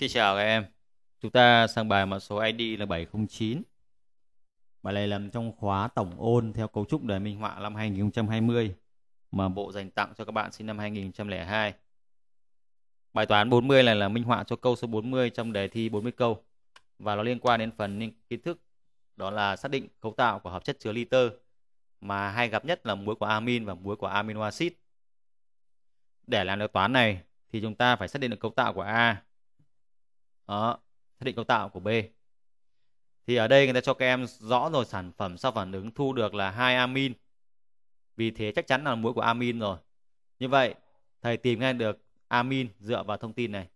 Xin chào các em. Chúng ta sang bài mã số ID là 709. Bài này nằm trong khóa tổng ôn theo cấu trúc đề minh họa năm 2020 mà bộ dành tặng cho các bạn sinh năm 2002. Bài toán 40 này là minh họa cho câu số 40 trong đề thi 40 câu và nó liên quan đến phần kiến thức đó là xác định cấu tạo của hợp chất chứa liter mà hay gặp nhất là muối của amin và muối của amino acid. Để làm được toán này thì chúng ta phải xác định được cấu tạo của A đó, xác định cấu tạo của B thì ở đây người ta cho các em rõ rồi sản phẩm sau phản ứng thu được là hai amin vì thế chắc chắn là muối của amin rồi như vậy thầy tìm ngay được amin dựa vào thông tin này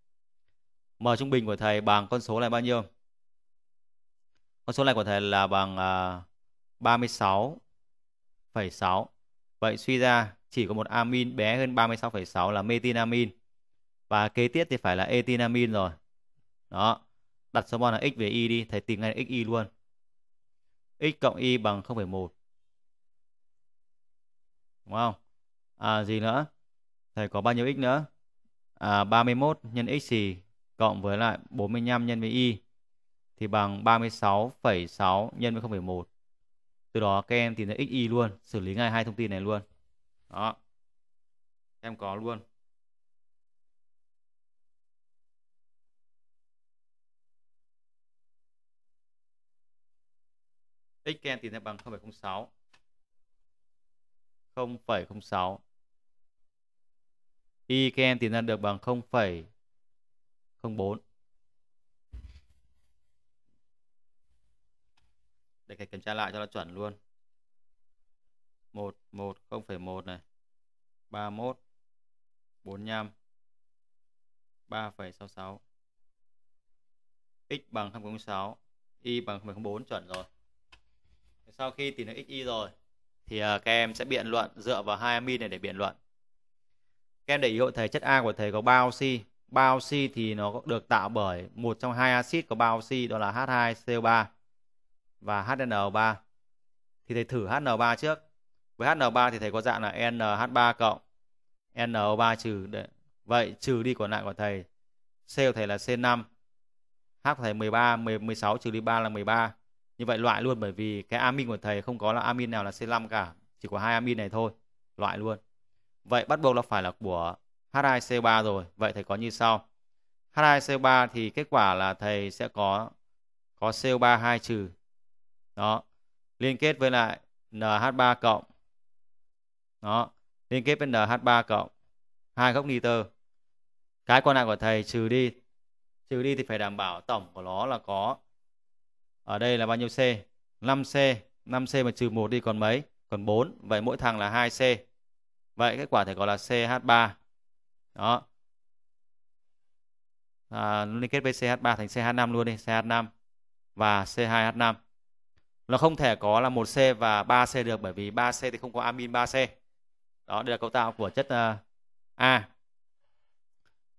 m trung bình của thầy bằng con số này bao nhiêu con số này của thầy là bằng à, uh, 36,6 vậy suy ra chỉ có một amin bé hơn 36,6 là metinamin và kế tiếp thì phải là etinamin rồi đó, đặt số mol là x về y đi, thầy tìm ngay x y luôn. x cộng y bằng 0,1. Đúng không? À gì nữa? Thầy có bao nhiêu x nữa? À 31 nhân x gì cộng với lại 45 nhân với y thì bằng 36,6 nhân với 0,1. Từ đó các em tìm ra x y luôn, xử lý ngay hai thông tin này luôn. Đó. Em có luôn. x Xken tìm ra bằng 0,06. 0,06. Yken tìm ra được bằng 0,04. Để kiểm tra lại cho nó chuẩn luôn. 1 1 0,1 này. 31 45 3,66 x bằng 0,06 y bằng 0,04 chuẩn rồi sau khi tìm được xy rồi thì à, các em sẽ biện luận dựa vào hai amin này để biện luận các em để ý hội thầy chất a của thầy có ba oxy ba oxy thì nó được tạo bởi một trong hai axit có ba oxy đó là H2CO3 và HNO3 thì thầy thử hno 3 trước với hno 3 thì thầy có dạng là NH3 cộng NO3 trừ vậy trừ đi còn lại của thầy C của thầy là C5 H của thầy 13 16 trừ đi 3 là 13 như vậy loại luôn bởi vì cái amin của thầy không có là amin nào là C5 cả chỉ có hai amin này thôi loại luôn vậy bắt buộc là phải là của h 2 c 3 rồi vậy thầy có như sau h 2 c 3 thì kết quả là thầy sẽ có có CO3 2 trừ đó liên kết với lại NH3 cộng đó liên kết với NH3 cộng hai gốc nitơ cái còn lại của thầy trừ đi trừ đi thì phải đảm bảo tổng của nó là có ở đây là bao nhiêu C? 5C. 5C mà trừ 1 đi còn mấy? Còn 4. Vậy mỗi thằng là 2C. Vậy kết quả thì gọi là CH3. Đó. À, liên kết với CH3 thành CH5 luôn đi. CH5 và C2H5. Nó không thể có là 1C và 3C được bởi vì 3C thì không có amin 3C. Đó, đây là cấu tạo của chất uh, A.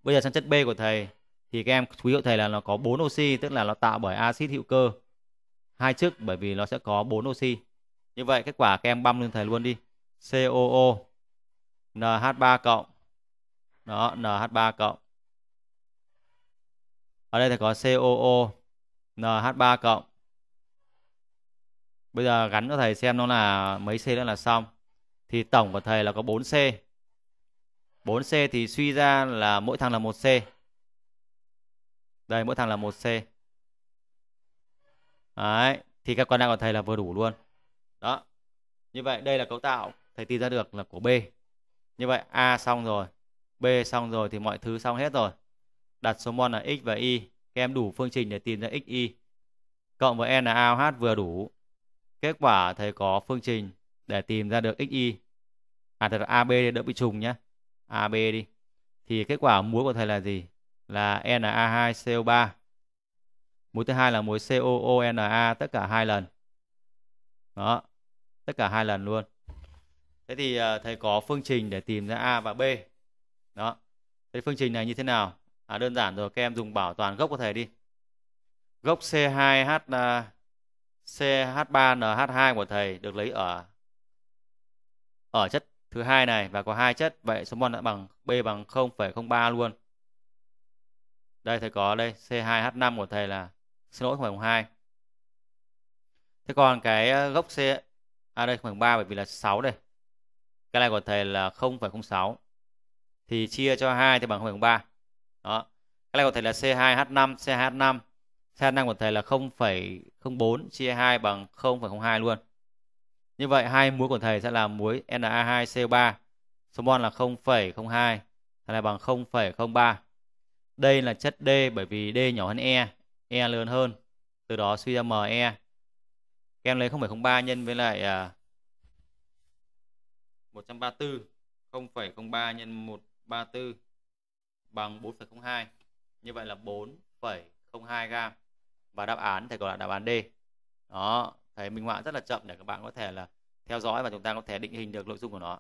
Bây giờ sang chất B của thầy thì các em chú ý của thầy là nó có 4 oxy tức là nó tạo bởi axit hữu cơ hai chức bởi vì nó sẽ có 4 oxy. Như vậy kết quả các em băm lên thầy luôn đi. COO NH3 cộng. Đó, NH3 cộng. Ở đây thì có COO NH3 cộng. Bây giờ gắn cho thầy xem nó là mấy C nữa là xong. Thì tổng của thầy là có 4C. 4C thì suy ra là mỗi thằng là 1C. Đây mỗi thằng là 1C. Đấy, thì các con đang của thầy là vừa đủ luôn. Đó. Như vậy đây là cấu tạo thầy tìm ra được là của B. Như vậy A xong rồi, B xong rồi thì mọi thứ xong hết rồi. Đặt số mol là x và y, các em đủ phương trình để tìm ra x y cộng với n a h vừa đủ. Kết quả thầy có phương trình để tìm ra được x y. À thật là AB để đỡ bị trùng nhé. AB đi. Thì kết quả muối của thầy là gì? Là n là A 2 co 3 mũi thứ hai là mũi COONA tất cả hai lần đó tất cả hai lần luôn thế thì ờ, thầy có phương trình để tìm ra A và B đó thế phương trình này như thế nào à, đơn giản rồi các em dùng bảo toàn gốc của thầy đi gốc C2H à, CH3NH2 của thầy được lấy ở ở chất thứ hai này và có hai chất vậy số mol đã bằng B bằng 0,03 luôn đây thầy có đây C2H5 của thầy là xin lỗi không phải thế còn cái ờ, gốc C à đây không bằng 3 bởi vì là 6 đây cái này của thầy là 0,06 thì chia cho 2 thì bằng 0,3 đó cái này của thầy là C2H5 c h 5 c 2 5 của thầy là 0,04 chia 2 bằng 0,02 luôn như vậy hai muối của thầy sẽ là muối Na2CO3 số mol là 0,02 thầy là bằng 0,03 đây là chất D bởi vì D nhỏ hơn E E lớn hơn. Từ đó suy ra ME. Các em lấy 0,03 nhân với lại à, 134. 0,03 nhân 134 bằng 4,02. Như vậy là 4,02 gam. Và đáp án thì gọi là đáp án D. Đó, thấy minh họa rất là chậm để các bạn có thể là theo dõi và chúng ta có thể định hình được nội dung của nó.